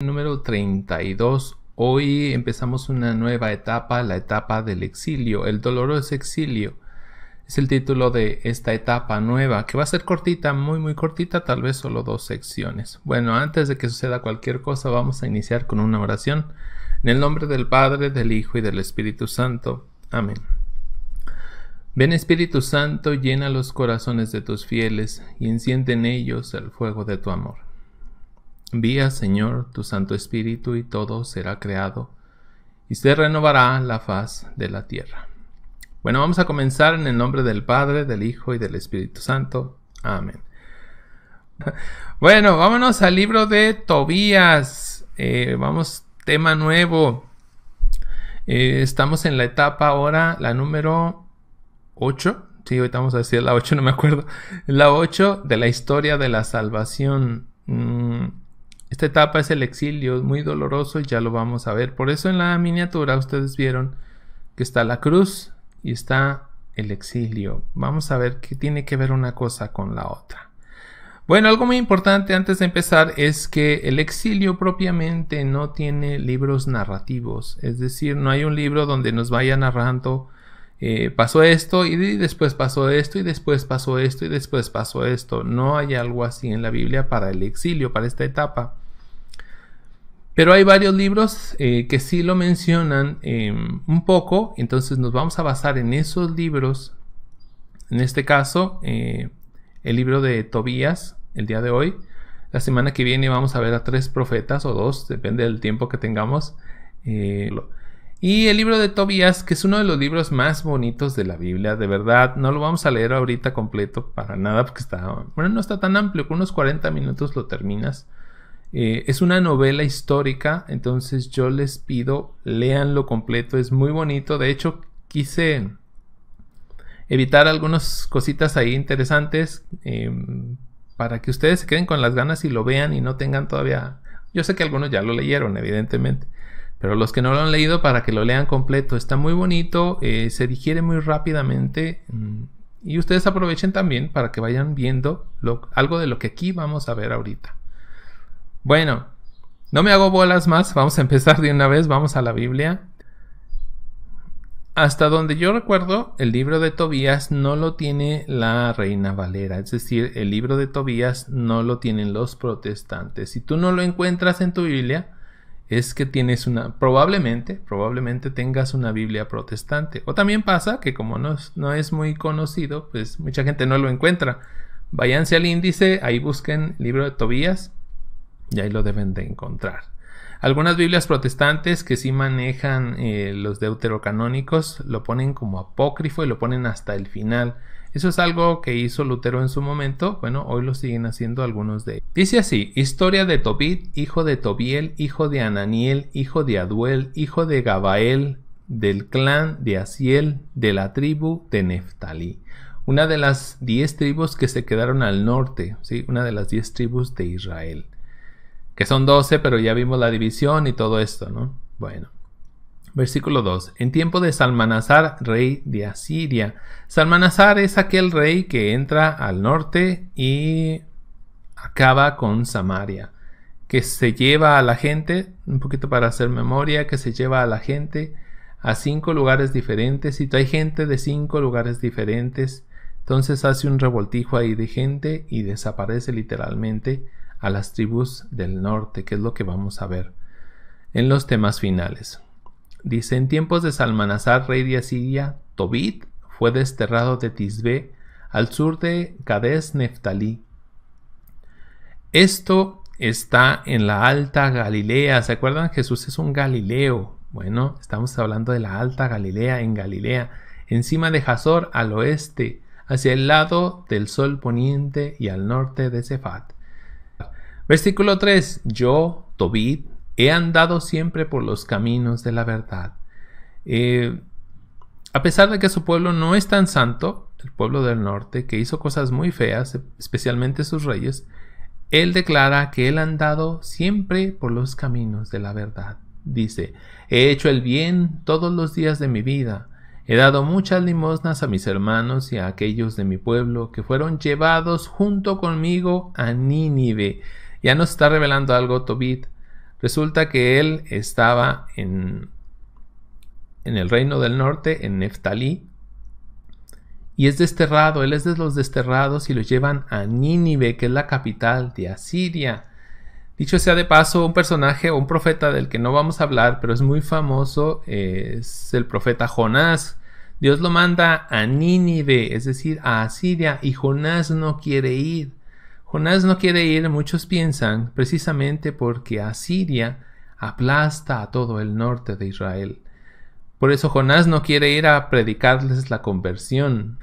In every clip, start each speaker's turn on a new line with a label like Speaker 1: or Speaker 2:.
Speaker 1: número 32. Hoy empezamos una nueva etapa, la etapa del exilio, el doloroso exilio. Es el título de esta etapa nueva, que va a ser cortita, muy muy cortita, tal vez solo dos secciones. Bueno, antes de que suceda cualquier cosa, vamos a iniciar con una oración. En el nombre del Padre, del Hijo y del Espíritu Santo. Amén. Ven Espíritu Santo, llena los corazones de tus fieles y enciende en ellos el fuego de tu amor. Vía, Señor, tu Santo Espíritu y todo será creado, y se renovará la faz de la tierra. Bueno, vamos a comenzar en el nombre del Padre, del Hijo y del Espíritu Santo. Amén. Bueno, vámonos al libro de Tobías. Eh, vamos, tema nuevo. Eh, estamos en la etapa ahora, la número 8. Sí, ahorita vamos a decir la 8, no me acuerdo. La 8 de la historia de la salvación. Mm, esta etapa es el exilio, muy doloroso y ya lo vamos a ver. Por eso en la miniatura ustedes vieron que está la cruz y está el exilio. Vamos a ver qué tiene que ver una cosa con la otra. Bueno, algo muy importante antes de empezar es que el exilio propiamente no tiene libros narrativos, es decir, no hay un libro donde nos vaya narrando eh, pasó esto y después pasó esto y después pasó esto y después pasó esto. No hay algo así en la Biblia para el exilio, para esta etapa. Pero hay varios libros eh, que sí lo mencionan eh, un poco, entonces nos vamos a basar en esos libros. En este caso, el libro de Tobías, el día de hoy. La semana que viene vamos a ver a tres profetas o dos, depende del tiempo que tengamos. Y el libro de Tobías, que es uno de los libros más bonitos de la Biblia, de verdad, no lo vamos a leer ahorita completo para nada, porque está, bueno, no está tan amplio, con unos 40 minutos lo terminas. Eh, es una novela histórica, entonces yo les pido, leanlo completo, es muy bonito. De hecho, quise evitar algunas cositas ahí interesantes em, para que ustedes se queden con las ganas y lo vean y no tengan todavía... Yo sé que algunos ya lo leyeron, evidentemente pero los que no lo han leído, para que lo lean completo, está muy bonito, eh, se digiere muy rápidamente. Mm, y ustedes aprovechen también para que vayan viendo algo de lo que aquí vamos a ver ahorita. Bueno, no me hago bolas más, vamos a empezar de una vez, vamos a la Biblia. Hasta donde yo recuerdo, el libro de Tobías no lo tiene la reina Valera, es decir, el libro de Tobías no lo tienen los protestantes. Si tú no lo encuentras en tu Biblia, es que tienes una, probablemente, probablemente tengas una Biblia protestante. O también pasa que como no es, no es muy conocido, pues mucha gente no lo encuentra. Váyanse al índice, ahí busquen libro de Tobías y ahí lo deben de encontrar. Algunas Biblias protestantes que sí manejan eh, los deuterocanónicos lo ponen como apócrifo y lo ponen hasta el final. Eso es algo que hizo Lutero en su momento, bueno, hoy lo siguen haciendo algunos de ellos. Dice así, historia de Tobit, hijo de Tobiel, hijo de Ananiel, hijo de Aduel, hijo de Gabael, del clan de Asiel, de la tribu de Neftalí. Una de las diez tribus que se quedaron al norte, ¿sí? una de las diez tribus de Israel que son 12, pero ya vimos la división y todo esto, ¿no? Bueno. Versículo 2. En tiempo de Salmanazar rey de Asiria. Salmanazar es aquel rey que entra al norte y acaba con Samaria, que se lleva a la gente, un poquito para hacer memoria, que se lleva a la gente a cinco lugares diferentes y hay gente de cinco lugares diferentes. Entonces hace un revoltijo ahí de gente y desaparece literalmente a las tribus del norte, que es lo que vamos a ver en los temas finales. Dice, en tiempos de Salmanasar, rey de Asiria, Tobit fue desterrado de Tisbe al sur de Cades Neftalí. Esto está en la alta Galilea. ¿Se acuerdan? Jesús es un Galileo. Bueno, estamos hablando de la alta Galilea en Galilea, encima de Jazor al oeste, hacia el lado del sol poniente y al norte de Cefat. Versículo 3. Yo, Tobit, he andado siempre por los caminos de la verdad. Eh, a pesar de que su pueblo no es tan santo, el pueblo del norte, que hizo cosas muy feas, especialmente sus reyes, él declara que él ha andado siempre por los caminos de la verdad. Dice, he hecho el bien todos los días de mi vida, he dado muchas limosnas a mis hermanos y a aquellos de mi pueblo que fueron llevados junto conmigo a Nínive ya nos está revelando algo Tobit. Resulta que él estaba en, en el reino del norte, en Neftalí, y es desterrado, él es de los desterrados y lo llevan a Nínive, que es la capital de Asiria. Dicho sea de paso, un personaje o un profeta del que no vamos a hablar, pero es muy famoso, es el profeta Jonás. Dios lo manda a Nínive, es decir, a Asiria, y Jonás no quiere ir. Jonás no quiere ir, muchos piensan, precisamente porque Asiria aplasta a todo el norte de Israel. Por eso Jonás no quiere ir a predicarles la conversión.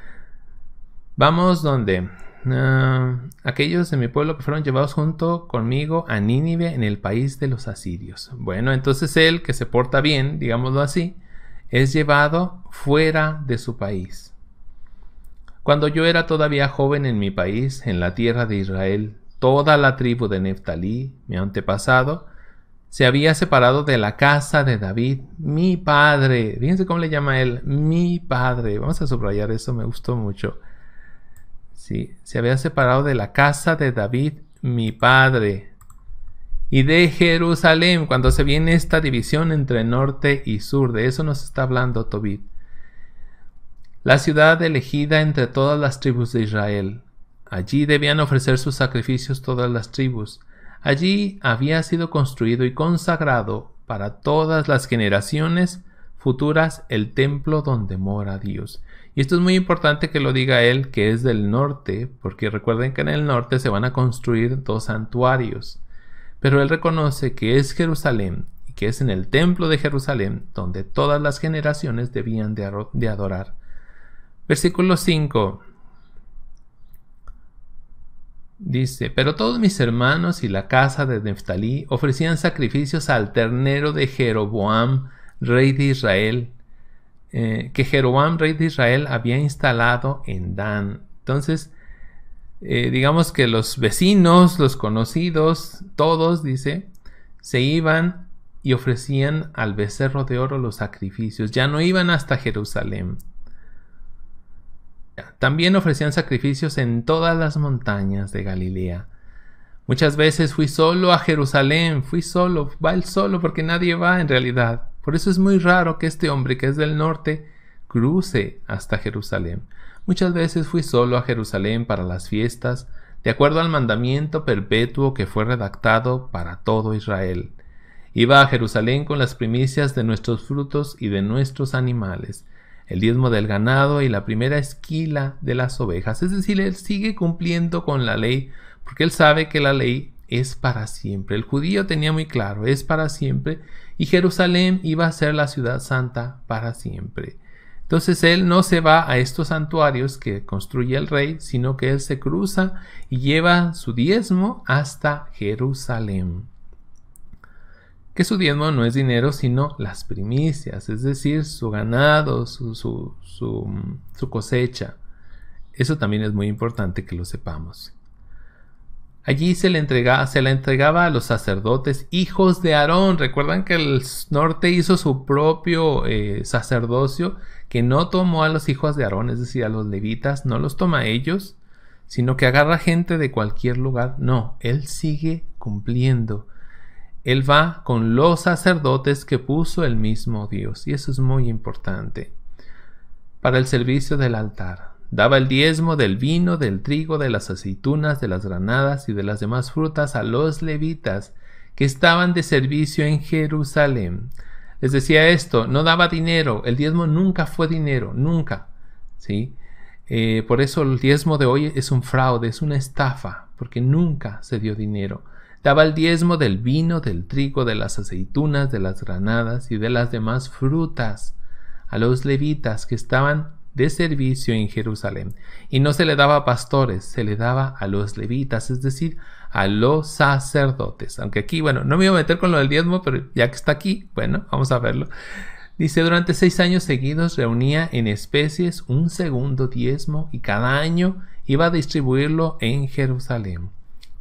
Speaker 1: Vamos donde ah, aquellos de mi pueblo que fueron llevados junto conmigo a Nínive en el país de los asirios. Bueno, entonces él que se porta bien, digámoslo así, es llevado fuera de su país. Cuando yo era todavía joven en mi país, en la tierra de Israel, toda la tribu de Neftalí, mi antepasado, se había separado de la casa de David, mi padre. Fíjense cómo le llama él, mi padre. Vamos a subrayar eso, me gustó mucho. Sí, se había separado de la casa de David, mi padre. Y de Jerusalén, cuando se viene esta división entre norte y sur, de eso nos está hablando Tobit la ciudad elegida entre todas las tribus de Israel. Allí debían ofrecer sus sacrificios todas las tribus. Allí había sido construido y consagrado para todas las generaciones futuras el templo donde mora Dios. Y esto es muy importante que lo diga él, que es del norte, porque recuerden que en el norte se van a construir dos santuarios. Pero él reconoce que es Jerusalén y que es en el templo de Jerusalén donde todas las generaciones debían de adorar. Versículo 5. Dice, pero todos mis hermanos y la casa de Neftalí ofrecían sacrificios al ternero de Jeroboam, rey de Israel, eh, que Jeroboam, rey de Israel, había instalado en Dan. Entonces, eh, digamos que los vecinos, los conocidos, todos, dice, se iban y ofrecían al becerro de oro los sacrificios. Ya no iban hasta Jerusalén. También ofrecían sacrificios en todas las montañas de Galilea. Muchas veces fui solo a Jerusalén, fui solo, va él solo porque nadie va en realidad. Por eso es muy raro que este hombre que es del norte cruce hasta Jerusalén. Muchas veces fui solo a Jerusalén para las fiestas, de acuerdo al mandamiento perpetuo que fue redactado para todo Israel. Iba a Jerusalén con las primicias de nuestros frutos y de nuestros animales el diezmo del ganado y la primera esquila de las ovejas. Es decir, él sigue cumpliendo con la ley porque él sabe que la ley es para siempre. El judío tenía muy claro, es para siempre y Jerusalén iba a ser la ciudad santa para siempre. Entonces él no se va a estos santuarios que construye el rey, sino que él se cruza y lleva su diezmo hasta Jerusalén que su diezmo no es dinero, sino las primicias, es decir, su ganado, su, cosecha. Eso también es muy importante que lo sepamos. Allí se, le entrega, se la entregaba a los sacerdotes, hijos de Aarón. Recuerdan que el norte hizo su propio eh, sacerdocio, que no tomó a los hijos de Aarón, es decir, a los levitas, no los toma a ellos, sino que agarra gente de cualquier lugar. No, él sigue cumpliendo él va con los sacerdotes que puso el mismo Dios. Y eso es muy importante. Para el servicio del altar. Daba el diezmo del vino, del trigo, de las aceitunas, de las granadas y de las demás frutas a los levitas que estaban de servicio en Jerusalén. Les decía esto, no daba dinero, el diezmo nunca fue dinero, nunca. ¿sí? Eh, por eso el diezmo de hoy es un fraude, es una estafa, porque nunca se dio dinero. Daba el diezmo del vino, del trigo, de las aceitunas, de las granadas y de las demás frutas a los levitas que estaban de servicio en Jerusalén. Y no se le daba a pastores, se le daba a los levitas, es decir, a los sacerdotes. Aunque aquí, bueno, no me iba a meter con lo del diezmo, pero ya que está aquí, bueno, vamos a verlo. Dice, durante seis años seguidos reunía en especies un segundo diezmo y cada año iba a distribuirlo en Jerusalén.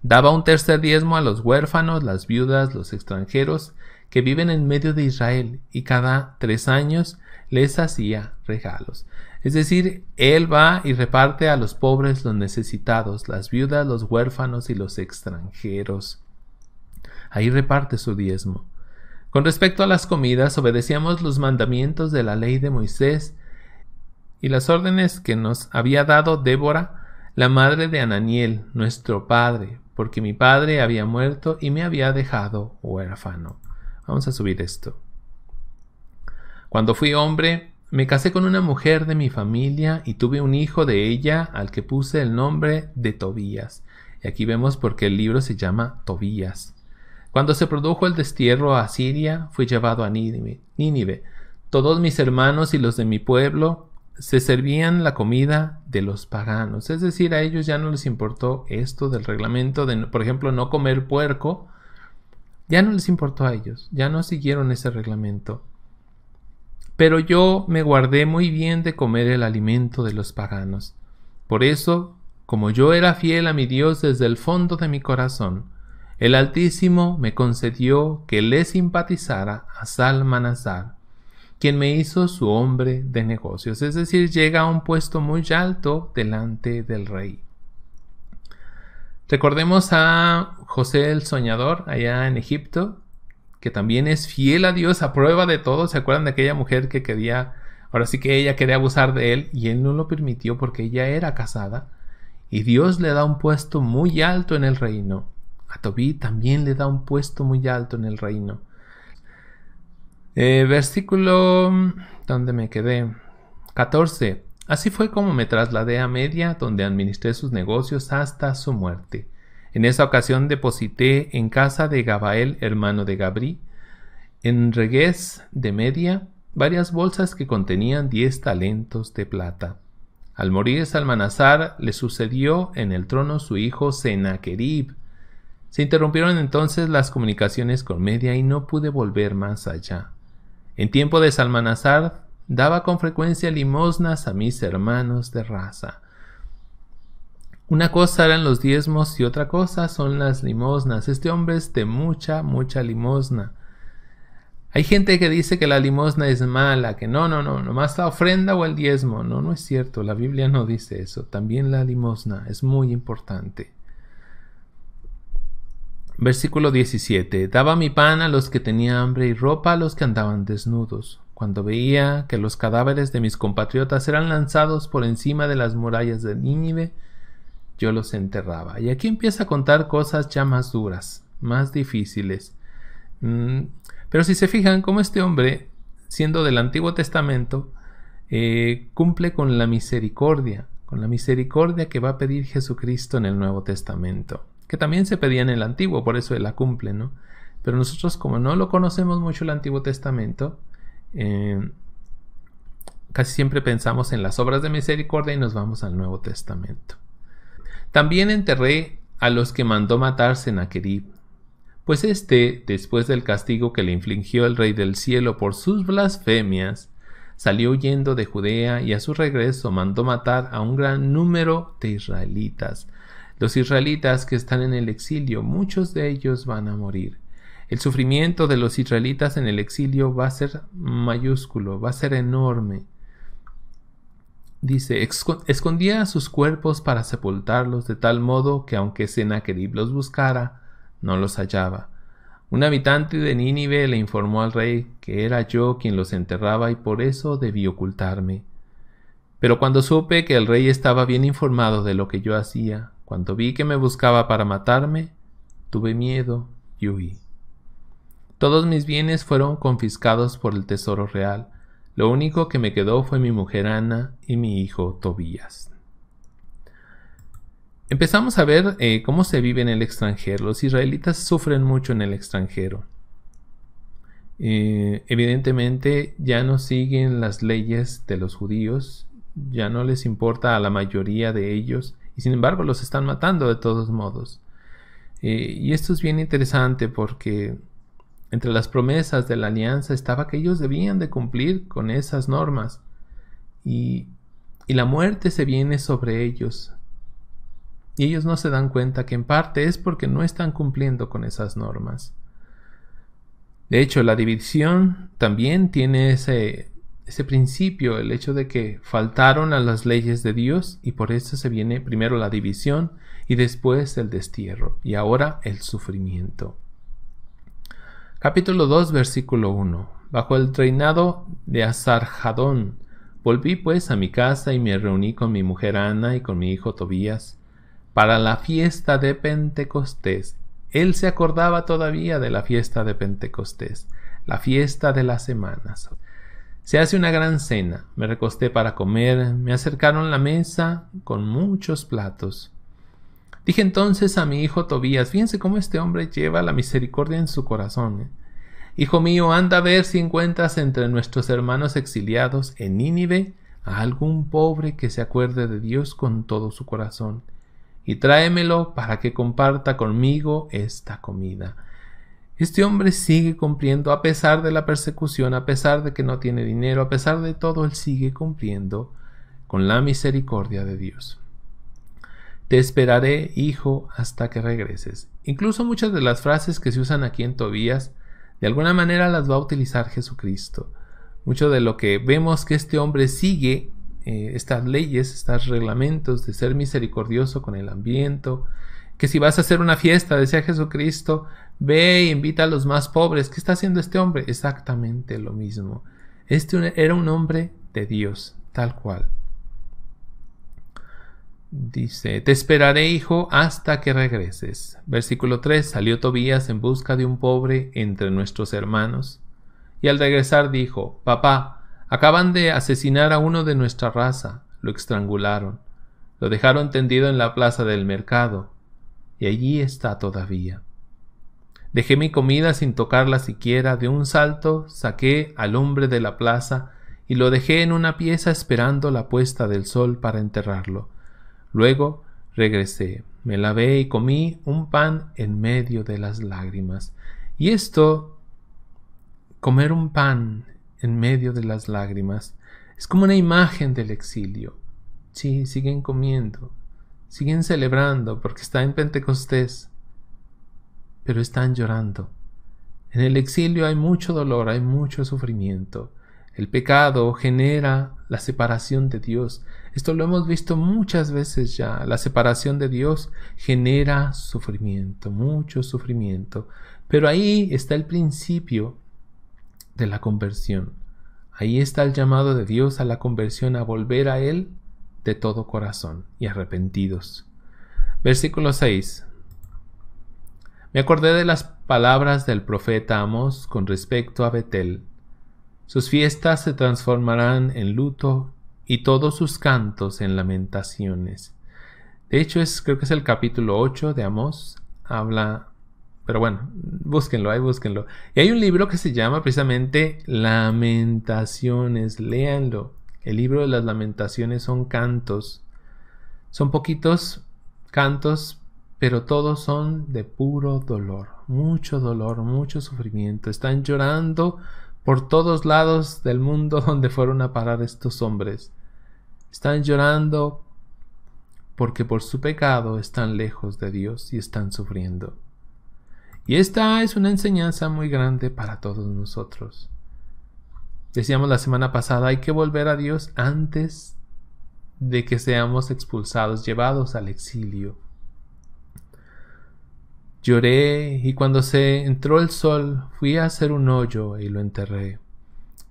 Speaker 1: Daba un tercer diezmo a los huérfanos, las viudas, los extranjeros que viven en medio de Israel y cada tres años les hacía regalos. Es decir, Él va y reparte a los pobres, los necesitados, las viudas, los huérfanos y los extranjeros. Ahí reparte su diezmo. Con respecto a las comidas, obedecíamos los mandamientos de la ley de Moisés y las órdenes que nos había dado Débora, la madre de Ananiel, nuestro padre, porque mi padre había muerto y me había dejado huérfano. Vamos a subir esto. Cuando fui hombre, me casé con una mujer de mi familia y tuve un hijo de ella al que puse el nombre de Tobías. Y aquí vemos por qué el libro se llama Tobías. Cuando se produjo el destierro a Siria, fui llevado a Nínive. Todos mis hermanos y los de mi pueblo se servían la comida de los paganos. Es decir, a ellos ya no les importó esto del reglamento de, por ejemplo, no comer puerco. Ya no les importó a ellos, ya no siguieron ese reglamento. Pero yo me guardé muy bien de comer el alimento de los paganos. Por eso, como yo era fiel a mi Dios desde el fondo de mi corazón, el Altísimo me concedió que le simpatizara a Salmanazar quien me hizo su hombre de negocios, es decir, llega a un puesto muy alto delante del rey. Recordemos a José el Soñador allá en Egipto, que también es fiel a Dios a prueba de todo. ¿Se acuerdan de aquella mujer que quería, ahora sí que ella quería abusar de él y él no lo permitió porque ella era casada? Y Dios le da un puesto muy alto en el reino. A Tobí también le da un puesto muy alto en el reino. Eh, versículo... Mm, ¿Dónde me quedé? 14. Así fue como me trasladé a Media, donde administré sus negocios hasta su muerte. En esa ocasión deposité en casa de Gabael, hermano de Gabri, en Regués de Media, varias bolsas que contenían diez talentos de plata. Al morir Salmanazar le sucedió en el trono su hijo Senaquerib. Se interrumpieron entonces las comunicaciones con Media y no pude volver más allá. En tiempo de Salmanazar daba con frecuencia limosnas a mis hermanos de raza. Una cosa eran los diezmos y otra cosa son las limosnas. Este hombre es de mucha, mucha limosna. Hay gente que dice que la limosna es mala, que no, no, no, nomás la ofrenda o el diezmo. No, no es cierto, la Biblia no dice eso. También la limosna es muy importante. Versículo 17. Daba mi pan a los que tenían hambre y ropa a los que andaban desnudos. Cuando veía que los cadáveres de mis compatriotas eran lanzados por encima de las murallas de Nínive, yo los enterraba. Y aquí empieza a contar cosas ya más duras, más difíciles. Mm, pero si se fijan, como este hombre, siendo del Antiguo Testamento, eh, cumple con la misericordia, con la misericordia que va a pedir Jesucristo en el Nuevo Testamento que también se pedía en el Antiguo, por eso él la cumple, ¿no? Pero nosotros como no lo conocemos mucho el Antiguo Testamento, eh, casi siempre pensamos en las obras de misericordia y nos vamos al Nuevo Testamento. También enterré a los que mandó matar Senaquerib, pues éste, después del castigo que le infligió el Rey del Cielo por sus blasfemias, salió huyendo de Judea y a su regreso mandó matar a un gran número de israelitas, los israelitas que están en el exilio, muchos de ellos van a morir. El sufrimiento de los israelitas en el exilio va a ser mayúsculo, va a ser enorme. Dice, escondía sus cuerpos para sepultarlos de tal modo que aunque Senaquerib los buscara, no los hallaba. Un habitante de Nínive le informó al rey que era yo quien los enterraba y por eso debí ocultarme. Pero cuando supe que el rey estaba bien informado de lo que yo hacía, cuando vi que me buscaba para matarme, tuve miedo y huí. Todos mis bienes fueron confiscados por el Tesoro Real. Lo único que me quedó fue mi mujer Ana y mi hijo Tobías. Empezamos a ver eh, cómo se vive en el extranjero. Los israelitas sufren mucho en el extranjero. Eh, evidentemente ya no siguen las leyes de los judíos, ya no les importa a la mayoría de ellos y sin embargo los están matando de todos modos. Eh, y esto es bien interesante porque entre las promesas de la alianza estaba que ellos debían de cumplir con esas normas y, y la muerte se viene sobre ellos. Y ellos no se dan cuenta que en parte es porque no están cumpliendo con esas normas. De hecho, la división también tiene ese, ese principio, el hecho de que faltaron a las leyes de Dios y por eso se viene primero la división y después el destierro y ahora el sufrimiento. Capítulo 2, versículo 1. Bajo el reinado de Asarjadón, volví pues a mi casa y me reuní con mi mujer Ana y con mi hijo Tobías para la fiesta de Pentecostés. Él se acordaba todavía de la fiesta de Pentecostés, la fiesta de las semanas. Se hace una gran cena. Me recosté para comer. Me acercaron la mesa con muchos platos. Dije entonces a mi hijo Tobías, fíjense cómo este hombre lleva la misericordia en su corazón. ¿eh? Hijo mío, anda a ver si encuentras entre nuestros hermanos exiliados en Nínive a algún pobre que se acuerde de Dios con todo su corazón, y tráemelo para que comparta conmigo esta comida. Este hombre sigue cumpliendo a pesar de la persecución, a pesar de que no tiene dinero, a pesar de todo, él sigue cumpliendo con la misericordia de Dios. Te esperaré, hijo, hasta que regreses. Incluso muchas de las frases que se usan aquí en Tobías, de alguna manera las va a utilizar Jesucristo. Mucho de lo que vemos que este hombre sigue, eh, estas leyes, estos reglamentos de ser misericordioso con el ambiente, que si vas a hacer una fiesta, decía Jesucristo, Ve y e invita a los más pobres. ¿Qué está haciendo este hombre? Exactamente lo mismo. Este era un hombre de Dios, tal cual. Dice, te esperaré, hijo, hasta que regreses. Versículo 3. Salió Tobías en busca de un pobre entre nuestros hermanos. Y al regresar dijo, Papá, acaban de asesinar a uno de nuestra raza. Lo estrangularon. Lo dejaron tendido en la plaza del mercado. Y allí está todavía. Dejé mi comida sin tocarla siquiera, de un salto saqué al hombre de la plaza y lo dejé en una pieza esperando la puesta del sol para enterrarlo. Luego regresé, me lavé y comí un pan en medio de las lágrimas. Y esto, comer un pan en medio de las lágrimas, es como una imagen del exilio. Sí, siguen comiendo, siguen celebrando porque está en Pentecostés pero están llorando. En el exilio hay mucho dolor, hay mucho sufrimiento. El pecado genera la separación de Dios. Esto lo hemos visto muchas veces ya. La separación de Dios genera sufrimiento, mucho sufrimiento. Pero ahí está el principio de la conversión. Ahí está el llamado de Dios a la conversión, a volver a Él de todo corazón y arrepentidos. Versículo 6. Me acordé de las palabras del profeta Amos con respecto a Betel. Sus fiestas se transformarán en luto y todos sus cantos en lamentaciones. De hecho, es, creo que es el capítulo 8 de Amos. Habla, pero bueno, búsquenlo, ahí búsquenlo. Y hay un libro que se llama precisamente Lamentaciones, léanlo. El libro de las lamentaciones son cantos. Son poquitos cantos, pero todos son de puro dolor, mucho dolor, mucho sufrimiento. Están llorando por todos lados del mundo donde fueron a parar estos hombres. Están llorando porque por su pecado están lejos de Dios y están sufriendo. Y esta es una enseñanza muy grande para todos nosotros. Decíamos la semana pasada, hay que volver a Dios antes de que seamos expulsados, llevados al exilio. Lloré y cuando se entró el sol fui a hacer un hoyo y lo enterré.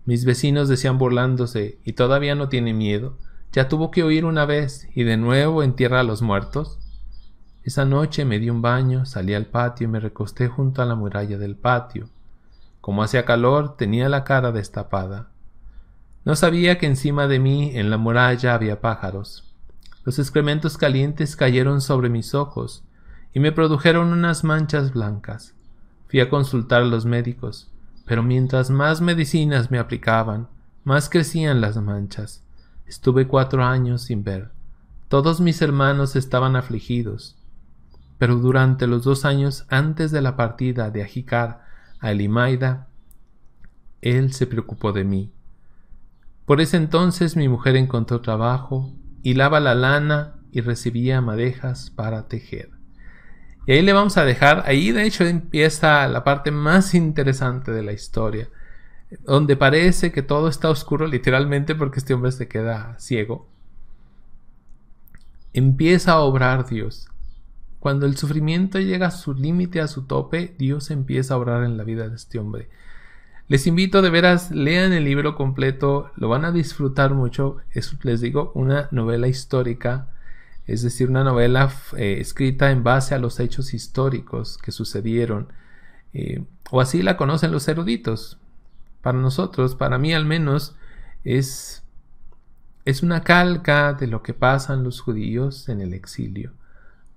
Speaker 1: Mis vecinos decían burlándose y todavía no tiene miedo. Ya tuvo que huir una vez y de nuevo entierra a los muertos. Esa noche me di un baño, salí al patio y me recosté junto a la muralla del patio. Como hacía calor, tenía la cara destapada. No sabía que encima de mí, en la muralla, había pájaros. Los excrementos calientes cayeron sobre mis ojos y me produjeron unas manchas blancas. Fui a consultar a los médicos, pero mientras más medicinas me aplicaban, más crecían las manchas. Estuve cuatro años sin ver. Todos mis hermanos estaban afligidos. Pero durante los dos años antes de la partida de Ajicar a Elimaida, él se preocupó de mí. Por ese entonces mi mujer encontró trabajo, hilaba la lana y recibía madejas para tejer. Y ahí le vamos a dejar, ahí de hecho empieza la parte más interesante de la historia, donde parece que todo está oscuro literalmente porque este hombre se queda ciego. Empieza a obrar Dios. Cuando el sufrimiento llega a su límite, a su tope, Dios empieza a obrar en la vida de este hombre. Les invito de veras, lean el libro completo, lo van a disfrutar mucho. Es, les digo, una novela histórica es decir, una novela eh, escrita en base a los hechos históricos que sucedieron, eh, o así la conocen los eruditos. Para nosotros, para mí al menos, es, es una calca de lo que pasan los judíos en el exilio.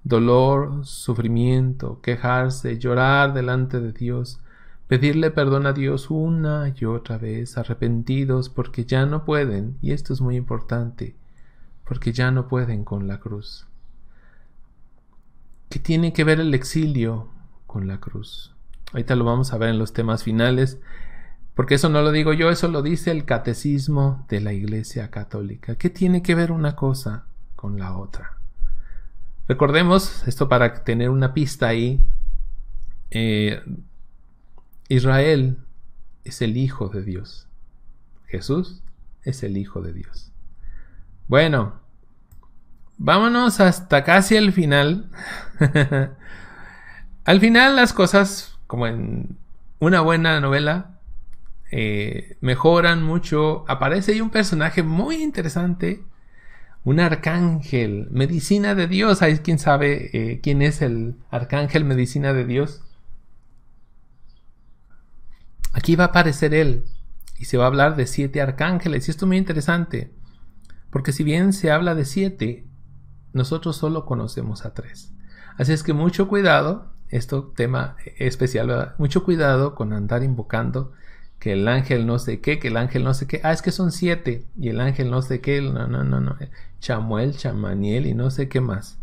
Speaker 1: Dolor, sufrimiento, quejarse, llorar delante de Dios, pedirle perdón a Dios una y otra vez, arrepentidos porque ya no pueden, y esto es muy importante, porque ya no pueden con la cruz. ¿Qué tiene que ver el exilio con la cruz? Ahorita lo vamos a ver en los temas finales, porque eso no lo digo yo, eso lo dice el catecismo de la Iglesia Católica. ¿Qué tiene que ver una cosa con la otra? Recordemos, esto para tener una pista ahí, eh, Israel es el Hijo de Dios. Jesús es el Hijo de Dios. Bueno, vámonos hasta casi el final. al final las cosas, como en una buena novela, eh, mejoran mucho. Aparece ahí un personaje muy interesante, un arcángel, medicina de Dios. Ahí quien sabe eh, quién es el arcángel medicina de Dios. Aquí va a aparecer él y se va a hablar de siete arcángeles y esto es muy interesante. Porque si bien se habla de siete, nosotros solo conocemos a tres. Así es que mucho cuidado, esto tema especial, mucho cuidado con andar invocando que el ángel no sé qué, que el ángel no sé qué, ah, es que son siete, y el ángel no sé qué, no, no, no, no, eh, Chamuel, Chamaniel y no sé qué más.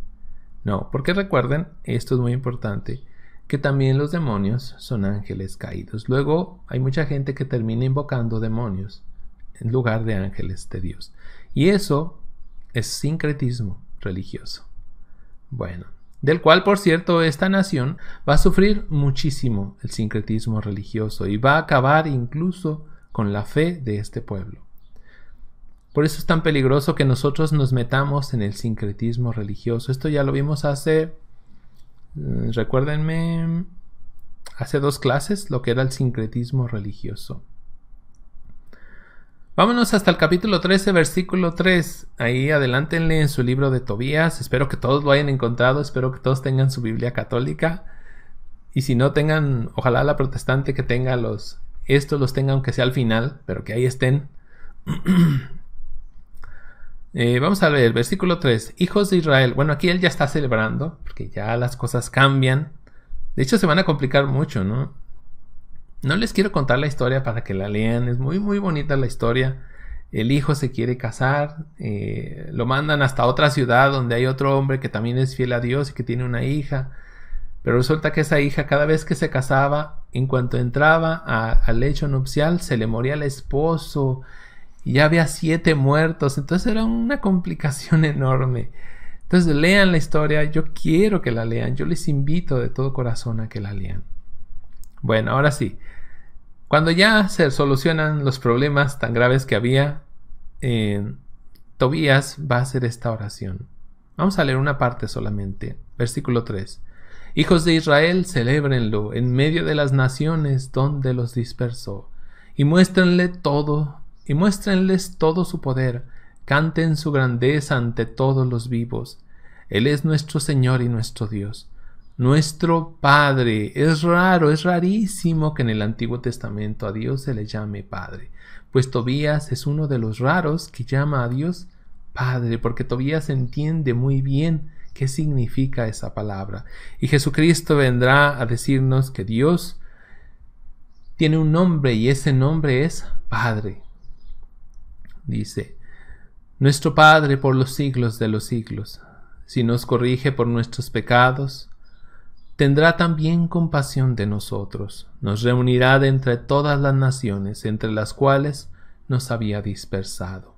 Speaker 1: No, porque recuerden, esto es muy importante, que también los demonios son ángeles caídos. Luego hay mucha gente que termina invocando demonios en lugar de ángeles de Dios. Y eso es sincretismo religioso. Bueno, del cual, por cierto, esta nación va a sufrir muchísimo el sincretismo religioso y va a acabar incluso con la fe de este pueblo. Por eso es tan peligroso que nosotros nos metamos en el sincretismo religioso. Esto ya lo vimos hace, eh, recuérdenme, hace dos clases, lo que era el sincretismo religioso. Vámonos hasta el capítulo 13, versículo 3. Ahí adelántenle en su libro de Tobías. Espero que todos lo hayan encontrado. Espero que todos tengan su Biblia católica. Y si no tengan, ojalá la protestante que tenga los, estos los tenga aunque sea al final, pero que ahí estén. Eh, vamos a ver, versículo 3. Hijos de Israel. Bueno, aquí él ya está celebrando, porque ya las cosas cambian. De hecho, se van a complicar mucho, ¿no? No les quiero contar la historia para que la lean, es muy muy bonita la historia. El hijo se quiere casar, eh, lo mandan hasta otra ciudad donde hay otro hombre que también es fiel a Dios y que tiene una hija. Pero resulta que esa hija cada vez que se casaba, en cuanto entraba al lecho nupcial, se le moría el esposo y ya había siete muertos. Entonces era una complicación enorme. Entonces lean la historia, yo quiero que la lean, yo les invito de todo corazón a que la lean. Bueno, ahora sí, cuando ya se solucionan los problemas tan graves que había, en eh, Tobías va a hacer esta oración. Vamos a leer una parte solamente, versículo 3. Hijos de Israel, celebrenlo en medio de las naciones donde los dispersó, y muéstrenle todo, y muéstrenles todo su poder, canten su grandeza ante todos los vivos. Él es nuestro Señor y nuestro Dios nuestro Padre. Es raro, es rarísimo que en el Antiguo Testamento a Dios se le llame Padre, pues Tobías es uno de los raros que llama a Dios Padre, porque Tobías entiende muy bien qué significa esa palabra. Y Jesucristo vendrá a decirnos que Dios tiene un nombre y ese nombre es Padre. Dice, nuestro Padre por los siglos de los siglos, si nos corrige por nuestros pecados, tendrá también compasión de nosotros, nos reunirá de entre todas las naciones entre las cuales nos había dispersado.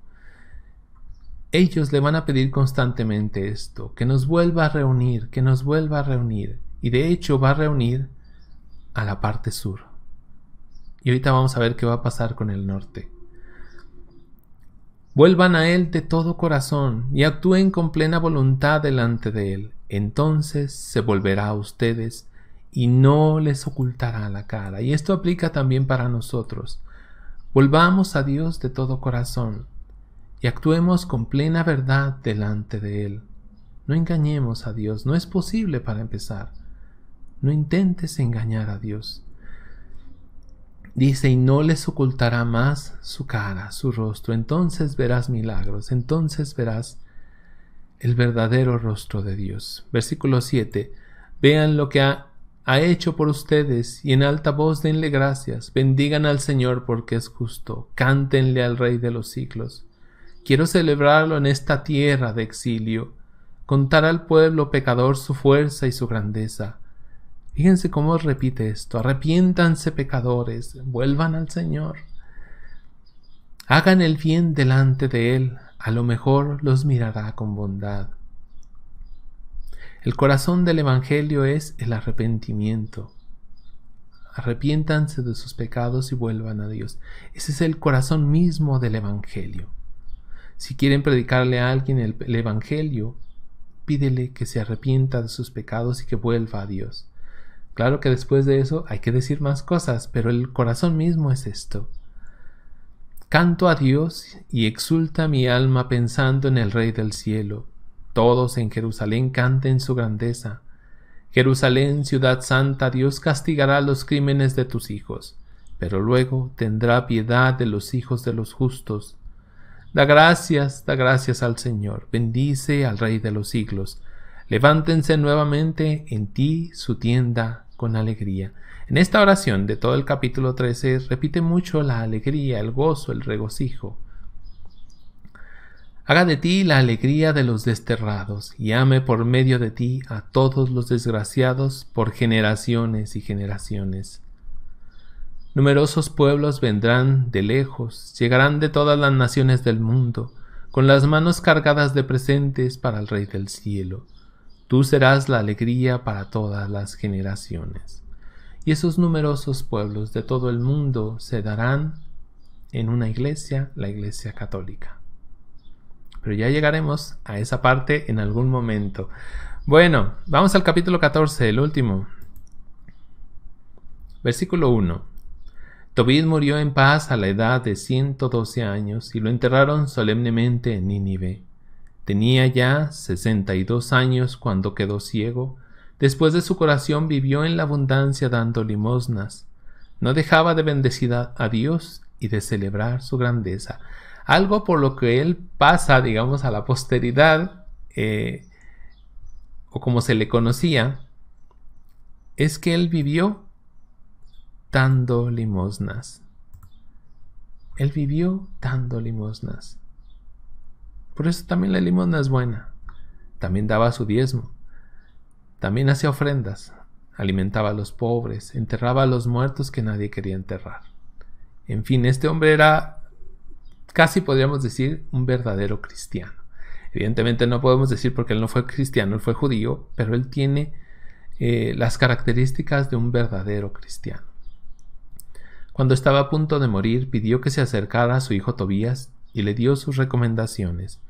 Speaker 1: Ellos le van a pedir constantemente esto, que nos vuelva a reunir, que nos vuelva a reunir, y de hecho va a reunir a la parte sur. Y ahorita vamos a ver qué va a pasar con el norte. Vuelvan a Él de todo corazón y actúen con plena voluntad delante de Él entonces se volverá a ustedes y no les ocultará la cara. Y esto aplica también para nosotros. Volvamos a Dios de todo corazón y actuemos con plena verdad delante de Él. No engañemos a Dios, no es posible para empezar. No intentes engañar a Dios. Dice, y no les ocultará más su cara, su rostro. Entonces verás milagros, entonces verás el verdadero rostro de Dios. Versículo 7. Vean lo que ha, hecho por ustedes y en alta voz denle gracias. Bendigan al Señor porque es justo. Cántenle al Rey de los siglos. Quiero celebrarlo en esta tierra de exilio. Contar al pueblo pecador su fuerza y su grandeza. Fíjense cómo repite esto. Arrepiéntanse pecadores, vuelvan al Señor. Hagan el bien delante de Él, a lo mejor los mirará con bondad. El corazón del Evangelio es el arrepentimiento. Arrepiéntanse de sus pecados y vuelvan a Dios. Ese es el corazón mismo del Evangelio. Si quieren predicarle a alguien el, el Evangelio, pídele que se arrepienta de sus pecados y que vuelva a Dios. Claro que después de eso hay que decir más cosas, pero el corazón mismo es esto. Canto a Dios y exulta mi alma pensando en el Rey del cielo. Todos en Jerusalén canten su grandeza. Jerusalén, ciudad santa, Dios castigará los crímenes de tus hijos, pero luego tendrá piedad de los hijos de los justos. Da gracias, da gracias al Señor, bendice al Rey de los siglos. Levántense nuevamente en ti su tienda con alegría. En esta oración de todo el capítulo 13 repite mucho la alegría, el gozo, el regocijo. Haga de ti la alegría de los desterrados y ame por medio de ti a todos los desgraciados por generaciones y generaciones. Numerosos pueblos vendrán de lejos, llegarán de todas las naciones del mundo, con las manos cargadas de presentes para el Rey del Cielo. Tú serás la alegría para todas las generaciones y esos numerosos pueblos de todo el mundo se darán en una iglesia, la iglesia católica. Pero ya llegaremos a esa parte en algún momento. Bueno, vamos al capítulo 14, el último. Versículo 1. Tobit murió en paz a la edad de 112 años y lo enterraron solemnemente en Nínive. Tenía ya 62 años cuando quedó ciego Después de su corazón vivió en la abundancia dando limosnas. No dejaba de bendecir a Dios y de celebrar su grandeza. Algo por lo que él pasa, digamos, a la posteridad, eh, o como se le conocía, es que él vivió dando limosnas. Él vivió dando limosnas. Por eso también la limosna es buena. También daba su diezmo. También hacía ofrendas, alimentaba a los pobres, enterraba a los muertos que nadie quería enterrar. En fin, este hombre era casi podríamos decir un verdadero cristiano. Evidentemente no podemos decir porque él no fue cristiano, él fue judío, pero él tiene eh, las características de un verdadero cristiano. Cuando estaba a punto de morir, pidió que se acercara a su hijo Tobías y le dio sus recomendaciones.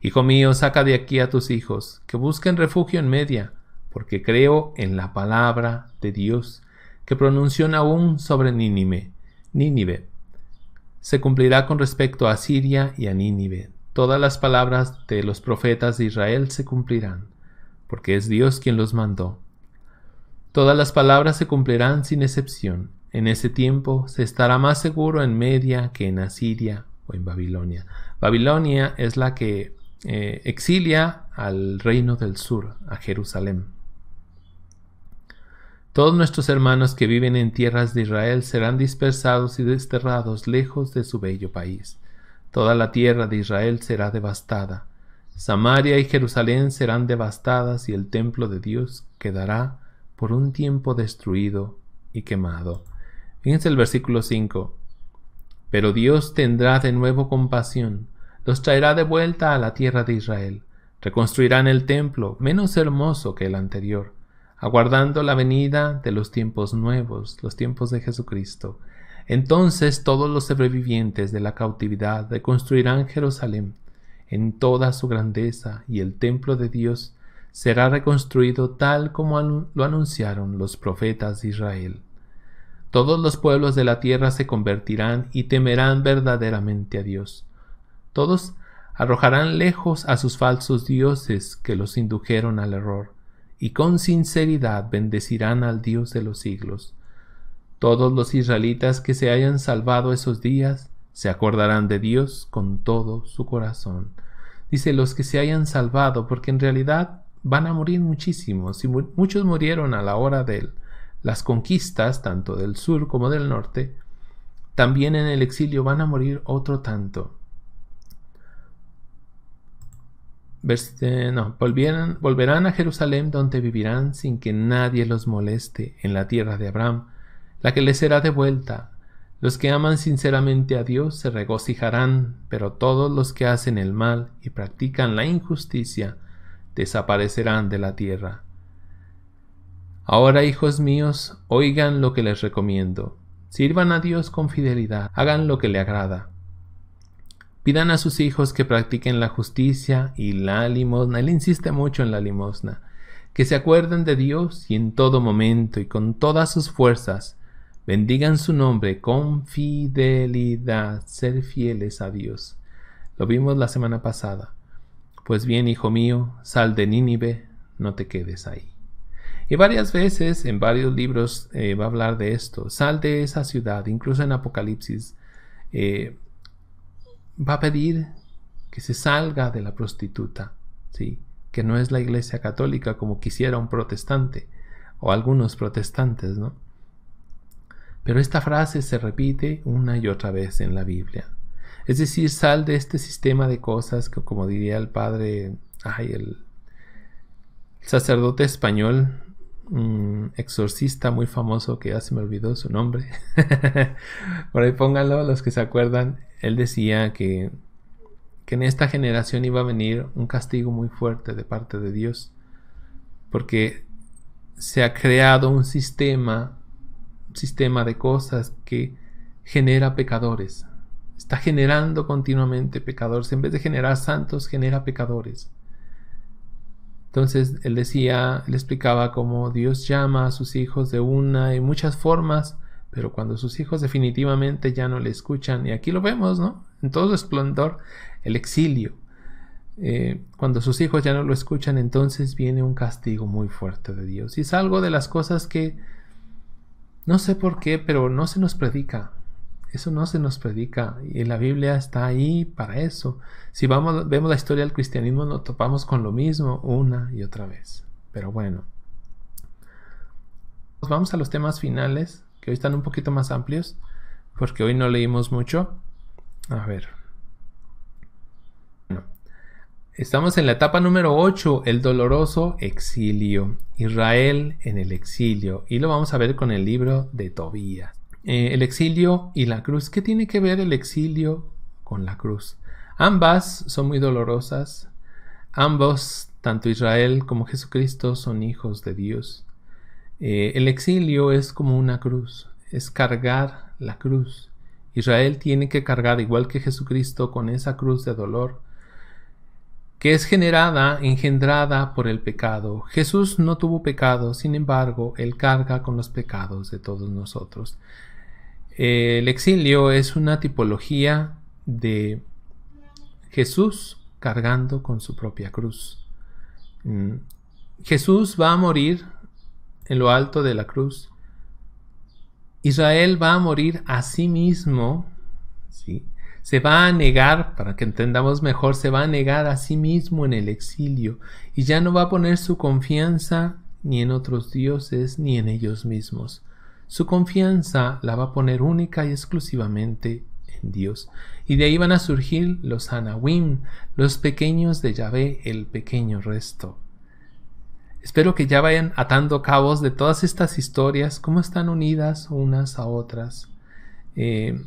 Speaker 1: Hijo mío, saca de aquí a tus hijos, que busquen refugio en Media, porque creo en la palabra de Dios que pronunció aún sobre Nínive. Nínive. Se cumplirá con respecto a Siria y a Nínive. Todas las palabras de los profetas de Israel se cumplirán, porque es Dios quien los mandó. Todas las palabras se cumplirán sin excepción. En ese tiempo se estará más seguro en Media que en Asiria o en Babilonia. Babilonia es la que eh, exilia al reino del sur, a Jerusalén. Todos nuestros hermanos que viven en tierras de Israel serán dispersados y desterrados lejos de su bello país. Toda la tierra de Israel será devastada. Samaria y Jerusalén serán devastadas y el templo de Dios quedará por un tiempo destruido y quemado. Fíjense el versículo 5. Pero Dios tendrá de nuevo compasión, los traerá de vuelta a la tierra de Israel. Reconstruirán el templo, menos hermoso que el anterior aguardando la venida de los tiempos nuevos, los tiempos de Jesucristo. Entonces todos los sobrevivientes de la cautividad reconstruirán Jerusalén en toda su grandeza y el templo de Dios será reconstruido tal como lo anunciaron los profetas de Israel. Todos los pueblos de la tierra se convertirán y temerán verdaderamente a Dios. Todos arrojarán lejos a sus falsos dioses que los indujeron al error y con sinceridad bendecirán al Dios de los siglos. Todos los israelitas que se hayan salvado esos días se acordarán de Dios con todo su corazón. Dice los que se hayan salvado, porque en realidad van a morir muchísimos, y muchos murieron a la hora de él las conquistas, tanto del sur como del norte. También en el exilio van a morir otro tanto. no, volverán a Jerusalén donde vivirán sin que nadie los moleste en la tierra de Abraham, la que les será devuelta. Los que aman sinceramente a Dios se regocijarán, pero todos los que hacen el mal y practican la injusticia desaparecerán de la tierra. Ahora, hijos míos, oigan lo que les recomiendo. Sirvan a Dios con fidelidad, hagan lo que le agrada Pidan a sus hijos que practiquen la justicia y la limosna. Él insiste mucho en la limosna. Que se acuerden de Dios y en todo momento y con todas sus fuerzas bendigan su nombre con fidelidad. Ser fieles a Dios. Lo vimos la semana pasada. Pues bien, hijo mío, sal de Nínive, no te quedes ahí. Y varias veces en varios libros eh, va a hablar de esto. Sal de esa ciudad, incluso en Apocalipsis. Eh, va a pedir que se salga de la prostituta, ¿sí? que no es la iglesia católica como quisiera un protestante o algunos protestantes, ¿no? Pero esta frase se repite una y otra vez en la Biblia. Es decir, sal de este sistema de cosas que, como diría el padre, ay, el, el sacerdote español, un mm, exorcista muy famoso que ya se me olvidó su nombre. Por ahí pónganlo los que se acuerdan él decía que, en esta generación iba a venir un castigo muy fuerte de parte de Dios, porque se ha creado un sistema, un sistema de cosas que genera pecadores. Está generando continuamente pecadores. En vez de generar santos, genera pecadores. Entonces él decía, él explicaba cómo Dios llama a sus hijos de una y muchas formas pero cuando sus hijos definitivamente ya no le escuchan, y aquí lo vemos, ¿no? En todo su esplendor, el exilio. Eh, cuando sus hijos ya no lo escuchan, entonces viene un castigo muy fuerte de Dios. Y es algo de las cosas que no sé por qué, pero no se nos predica. Eso no se nos predica. Y la Biblia está ahí para eso. Si vamos, vemos la historia del cristianismo, nos topamos con lo mismo una y otra vez. Pero bueno. vamos a los temas finales que hoy están un poquito más amplios, porque hoy no leímos mucho. A ver. estamos en la etapa número 8, el doloroso exilio. Israel en el exilio. Y lo vamos a ver con el libro de Tobías. Eh, el exilio y la cruz. ¿Qué tiene que ver el exilio con la cruz? Ambas son muy dolorosas. Ambos, tanto Israel como Jesucristo, son hijos de Dios. Eh, el exilio es como una cruz, es cargar la cruz. Israel tiene que cargar, igual que Jesucristo, con esa cruz de dolor que es generada, engendrada por el pecado. Jesús no tuvo pecado, sin embargo, Él carga con los pecados de todos nosotros. Eh, el exilio es una tipología de Jesús cargando con su propia cruz. Mm, Jesús va a morir en lo alto de la cruz. Israel va a morir a sí mismo, se va a negar, para que entendamos mejor, se va a negar a sí mismo en el exilio y ya no va a poner su confianza ni en otros dioses ni en ellos mismos. Su confianza la va a poner única y exclusivamente en Dios. Y de ahí van a surgir los Hanawim, los pequeños de Yahvé, el pequeño resto. Espero que ya vayan atando cabos de todas estas historias, cómo están unidas unas a otras. Eh,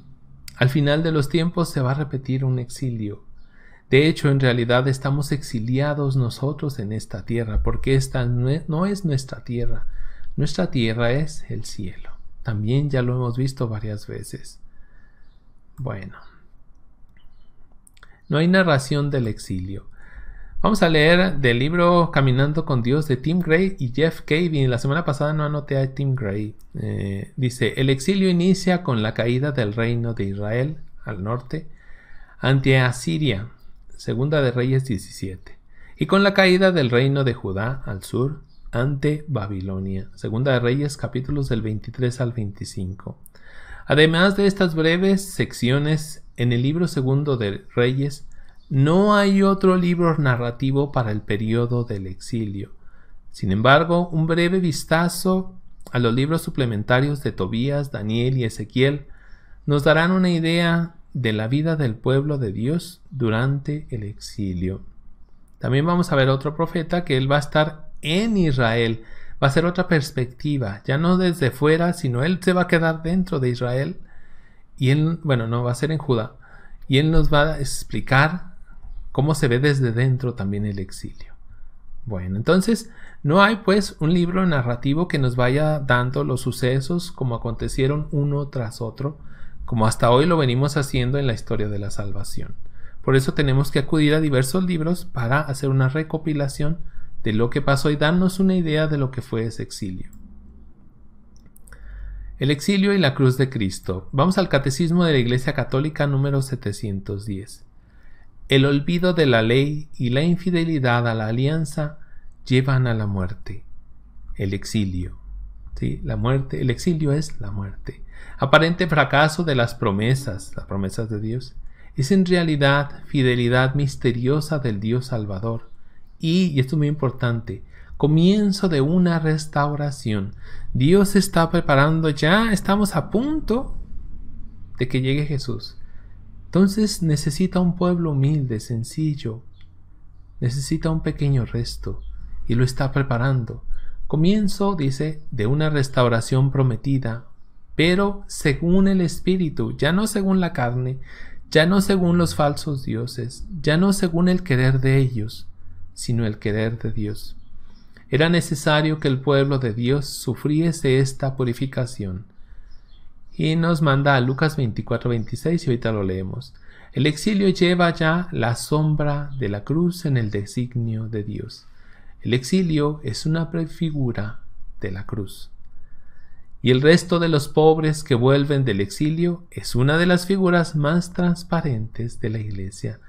Speaker 1: al final de los tiempos se va a repetir un exilio. De hecho, en realidad estamos exiliados nosotros en esta tierra, porque esta no es nuestra tierra. Nuestra tierra es el cielo. También ya lo hemos visto varias veces. Bueno. No hay narración del exilio. Vamos a leer del libro Caminando con Dios de Tim Gray y Jeff Kavin. La semana pasada no anoté a Tim Gray. Eh, dice, el exilio inicia con la caída del reino de Israel al norte ante Asiria, segunda de Reyes 17, y con la caída del reino de Judá al sur ante Babilonia, segunda de Reyes capítulos del 23 al 25. Además de estas breves secciones en el libro segundo de Reyes, no hay otro libro narrativo para el periodo del exilio. Sin embargo, un breve vistazo a los libros suplementarios de Tobías, Daniel y Ezequiel nos darán una idea de la vida del pueblo de Dios durante el exilio. También vamos a ver otro profeta que él va a estar en Israel. Va a ser otra perspectiva, ya no desde fuera, sino él se va a quedar dentro de Israel. Y él, bueno, no, va a ser en Judá. Y él nos va a explicar cómo se ve desde dentro también el exilio. Bueno, entonces no hay pues un libro narrativo que nos vaya dando los sucesos como acontecieron uno tras otro, como hasta hoy lo venimos haciendo en la historia de la salvación. Por eso tenemos que acudir a diversos libros para hacer una recopilación de lo que pasó y darnos una idea de lo que fue ese exilio. El exilio y la cruz de Cristo. Vamos al Catecismo de la Iglesia Católica número 710. El olvido de la ley y la infidelidad a la alianza llevan a la muerte, el exilio. ¿sí? La muerte, el exilio es la muerte. Aparente fracaso de las promesas, las promesas de Dios, es en realidad fidelidad misteriosa del Dios Salvador. Y, y esto es muy importante, comienzo de una restauración. Dios está preparando ya, estamos a punto de que llegue Jesús. Entonces necesita un pueblo humilde, sencillo, necesita un pequeño resto y lo está preparando. Comienzo, dice, de una restauración prometida, pero según el Espíritu, ya no según la carne, ya no según los falsos dioses, ya no según el querer de ellos, sino el querer de Dios. Era necesario que el pueblo de Dios sufriese esta purificación y nos manda a Lucas 24, 26 y ahorita lo leemos. El exilio lleva ya la sombra de la cruz en el designio de Dios. El exilio es una prefigura de la cruz. Y el resto de los pobres que vuelven del exilio es una de las figuras más transparentes de la iglesia.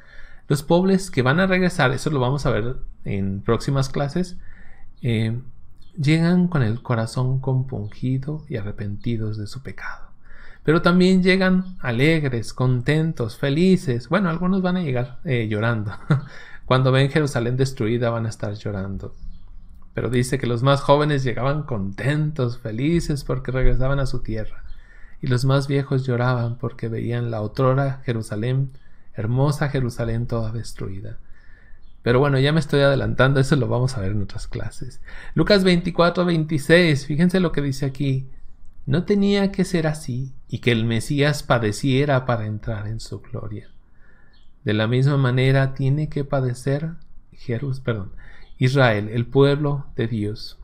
Speaker 1: Los pobres que van a regresar, eso lo vamos a ver en próximas clases, eh, llegan con el corazón compungido y arrepentidos de su pecado. Pero también llegan alegres, contentos, felices. Bueno, algunos van a llegar eh, llorando. Cuando ven Jerusalén destruida van a estar llorando. Pero dice que los más jóvenes llegaban contentos, felices, porque regresaban a su tierra. Y los más viejos lloraban porque veían la otrora Jerusalén, hermosa Jerusalén toda destruida. Pero bueno, ya me estoy adelantando, eso lo vamos a ver en otras clases. Lucas 24, 26, fíjense lo que dice aquí no tenía que ser así y que el Mesías padeciera para entrar en su gloria. De la misma manera tiene que padecer Jerus, perdón, Israel, el pueblo de Dios.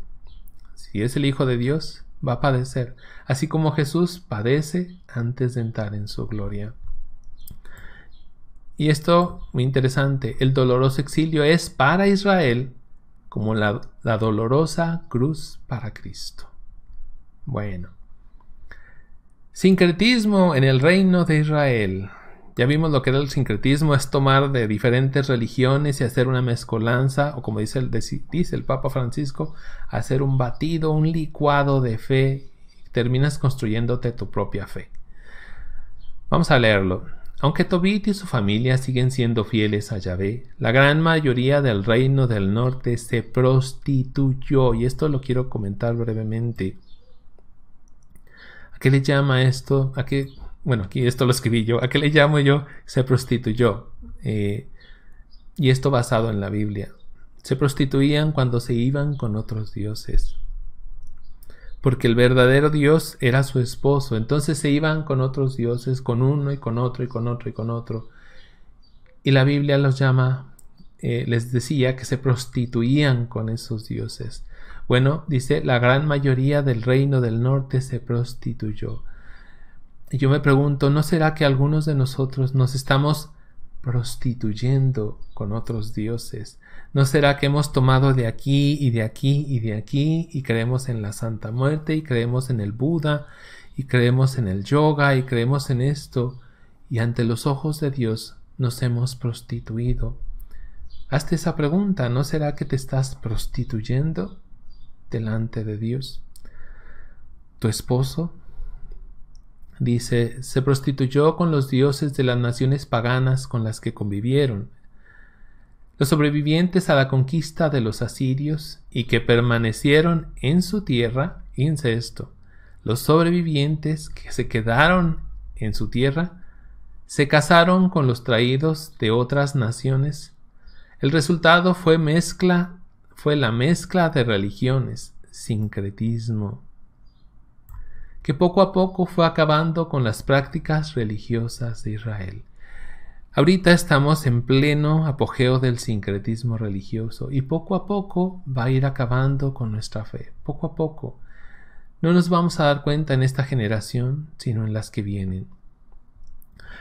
Speaker 1: Si es el Hijo de Dios, va a padecer, así como Jesús padece antes de entrar en su gloria. Y esto, muy interesante, el doloroso exilio es para Israel como la dolorosa cruz para Cristo. Bueno, Sincretismo en el reino de Israel. Ya vimos lo que era el sincretismo, es tomar de diferentes religiones y hacer una mezcolanza, o como dice el, dice el Papa Francisco, hacer un batido, un licuado de fe, terminas construyéndote tu propia fe. Vamos a leerlo. Aunque Tobit y su familia siguen siendo fieles a Yahvé, la gran mayoría del reino del norte se prostituyó, y esto lo quiero comentar brevemente qué le llama esto? Bueno, aquí esto lo escribí yo. ¿A qué le llamo yo? Se prostituyó. Eh, y esto basado en la Biblia. Se prostituían cuando se iban con otros dioses. Porque el verdadero Dios era su esposo. Entonces se iban con otros dioses, con uno y con otro y con otro y con otro. Y la Biblia los llama, eh, les decía que se prostituían con esos dioses. Bueno, dice, la gran mayoría del reino del norte se prostituyó. Y yo me pregunto, ¿no será que algunos de nosotros nos estamos prostituyendo con otros dioses? ¿No será que hemos tomado de aquí y de aquí y de aquí y creemos en la Santa Muerte y creemos en el Buda y creemos en el yoga y creemos en esto y ante los ojos de Dios nos hemos prostituido? Hazte esa pregunta, ¿no será que te estás prostituyendo? delante de Dios. Tu esposo, dice, se prostituyó con los dioses de las naciones paganas con las que convivieron, los sobrevivientes a la conquista de los asirios y que permanecieron en su tierra, incesto, los sobrevivientes que se quedaron en su tierra, se casaron con los traídos de otras naciones. El resultado fue mezcla fue la mezcla de religiones, sincretismo, que poco a poco fue acabando con las prácticas religiosas de Israel. Ahorita estamos en pleno apogeo del sincretismo religioso y poco a poco va a ir acabando con nuestra fe, poco a poco. No nos vamos a dar cuenta en esta generación, sino en las que vienen.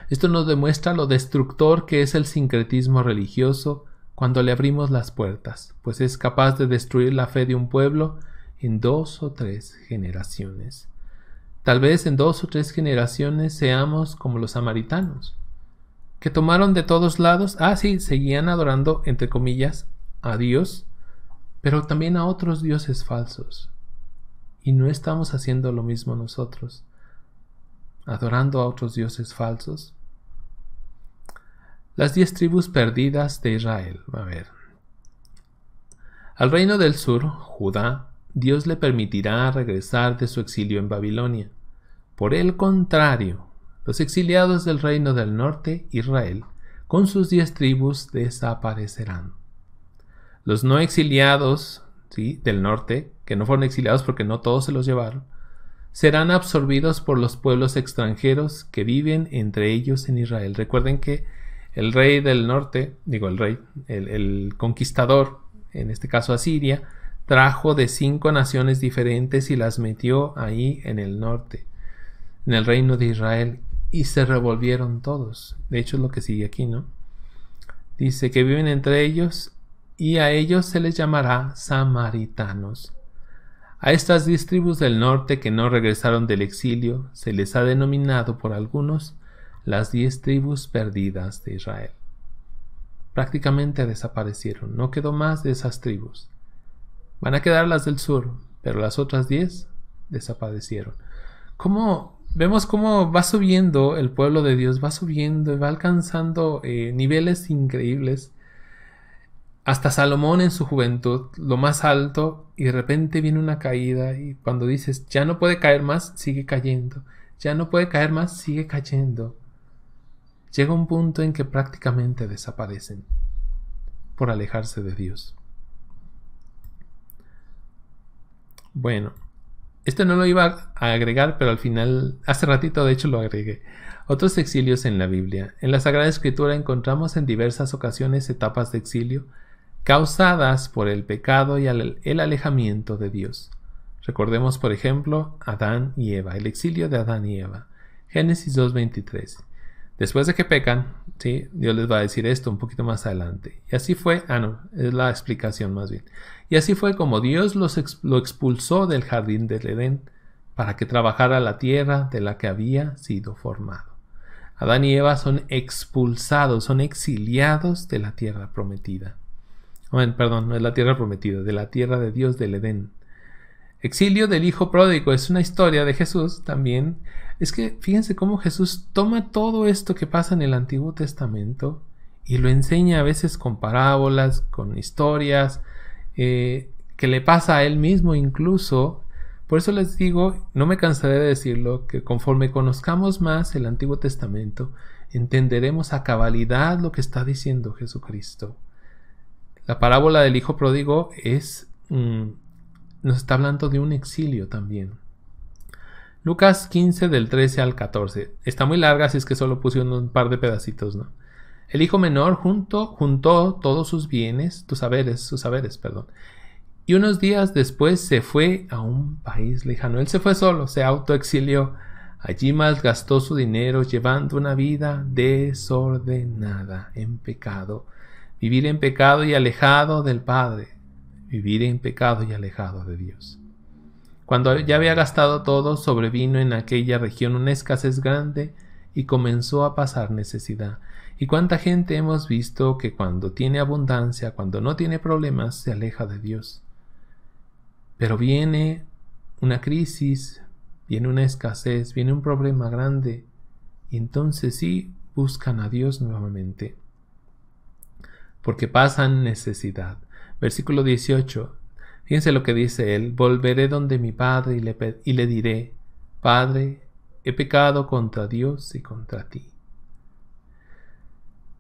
Speaker 1: Esto nos demuestra lo destructor que es el sincretismo religioso cuando le abrimos las puertas, pues es capaz de destruir la fe de un pueblo en dos o tres generaciones. Tal vez en dos o tres generaciones seamos como los samaritanos, que tomaron de todos lados, ah sí, seguían adorando, entre comillas, a Dios, pero también a otros dioses falsos. Y no estamos haciendo lo mismo nosotros, adorando a otros dioses falsos, las diez tribus perdidas de Israel. A ver. Al reino del sur, Judá, Dios le permitirá regresar de su exilio en Babilonia. Por el contrario, los exiliados del reino del norte, Israel, con sus diez tribus desaparecerán. Los no exiliados ¿sí? del norte, que no fueron exiliados porque no todos se los llevaron, serán absorbidos por los pueblos extranjeros que viven entre ellos en Israel. Recuerden que el rey del norte, digo el rey, el, conquistador, en este caso Asiria, trajo de cinco naciones diferentes y las metió ahí en el norte, en el reino de Israel, y se revolvieron todos. De hecho es lo que sigue aquí, ¿no? Dice que viven entre ellos y a ellos se les llamará samaritanos. A estas tribus del norte que no regresaron del exilio se les ha denominado por algunos las diez tribus perdidas de Israel. Prácticamente desaparecieron, no quedó más de esas tribus. Van a quedar las del sur, pero las otras diez desaparecieron. ¿Cómo vemos cómo va subiendo el pueblo de Dios? Va subiendo y va alcanzando eh, niveles increíbles. Hasta Salomón en su juventud, lo más alto, y de repente viene una caída y cuando dices, ya no puede caer más, sigue cayendo, ya no puede caer más, sigue cayendo llega un punto en que prácticamente desaparecen por alejarse de Dios. Bueno, esto no lo iba a agregar, pero al final, hace ratito de hecho lo agregué. Otros exilios en la Biblia. En la Sagrada Escritura encontramos en diversas ocasiones etapas de exilio causadas por el pecado y el alejamiento de Dios. Recordemos, por ejemplo, Adán y Eva, el exilio de Adán y Eva. Génesis 2.23. Después de que pecan, ¿sí? Dios les va a decir esto un poquito más adelante. Y así fue, ah, no, es la explicación más bien. Y así fue como Dios los lo expulsó del jardín del Edén para que trabajara la tierra de la que había sido formado. Adán y Eva son expulsados, son exiliados de la tierra prometida. Bueno, perdón, no es la tierra prometida, de la tierra de Dios del Edén. Exilio del Hijo Pródigo es una historia de Jesús también. Es que fíjense cómo Jesús toma todo esto que pasa en el Antiguo Testamento y lo enseña a veces con parábolas, con historias, eh, que le pasa a él mismo incluso. Por eso les digo, no me cansaré de decirlo, que conforme conozcamos más el Antiguo Testamento, entenderemos a cabalidad lo que está diciendo Jesucristo. La parábola del Hijo Pródigo es... Mm, nos está hablando de un exilio también. Lucas 15 del 13 al 14. Está muy larga, así es que solo puse un par de pedacitos, ¿no? El hijo menor junto, juntó todos sus bienes, sus saberes, sus saberes, perdón. Y unos días después se fue a un país lejano. Él se fue solo, se autoexilió. Allí malgastó su dinero llevando una vida desordenada, en pecado. Vivir en pecado y alejado del Padre vivir en pecado y alejado de Dios. Cuando ya había gastado todo, sobrevino en aquella región una escasez grande y comenzó a pasar necesidad. ¿Y cuánta gente hemos visto que cuando tiene abundancia, cuando no tiene problemas, se aleja de Dios? Pero viene una crisis, viene una escasez, viene un problema grande, y entonces sí buscan a Dios nuevamente, porque pasan necesidad. Versículo 18. Fíjense lo que dice él. Volveré donde mi padre y le, y le diré, Padre, he pecado contra Dios y contra ti.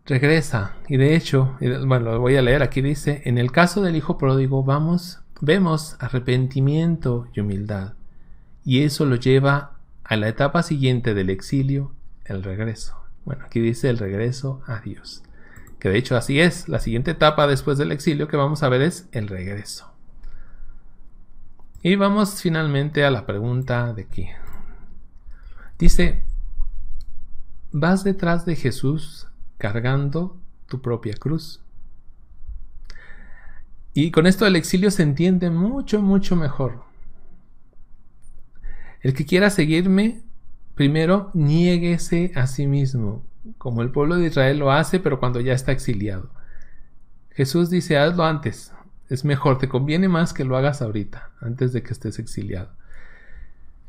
Speaker 1: Regresa. Y de hecho, bueno, lo voy a leer. Aquí dice, en el caso del hijo pródigo, vamos, vemos arrepentimiento y humildad. Y eso lo lleva a la etapa siguiente del exilio, el regreso. Bueno, aquí dice el regreso a Dios. Que de hecho así es. La siguiente etapa después del exilio que vamos a ver es el regreso. Y vamos finalmente a la pregunta de aquí. Dice, vas detrás de Jesús cargando tu propia cruz. Y con esto el exilio se entiende mucho, mucho mejor. El que quiera seguirme, primero niéguese a sí mismo, como el pueblo de Israel lo hace, pero cuando ya está exiliado. Jesús dice, hazlo antes, es mejor, te conviene más que lo hagas ahorita, antes de que estés exiliado.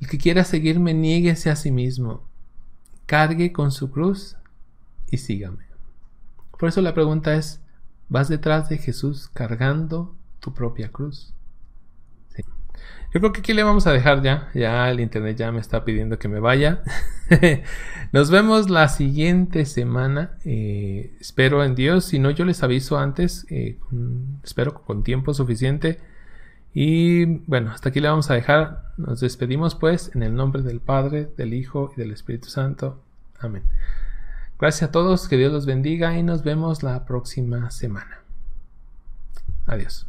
Speaker 1: El que quiera seguirme, nieguese a sí mismo, cargue con su cruz y sígame. Por eso la pregunta es, ¿vas detrás de Jesús cargando tu propia cruz? Yo creo que aquí le vamos a dejar ya. Ya el internet ya me está pidiendo que me vaya. Nos vemos la siguiente semana. Eh, espero en Dios. Si no, yo les aviso antes. Eh, espero con tiempo suficiente. Y bueno, hasta aquí le vamos a dejar. Nos despedimos pues en el nombre del Padre, del Hijo y del Espíritu Santo. Amén. Gracias a todos, que Dios los bendiga y nos vemos la próxima semana. Adiós.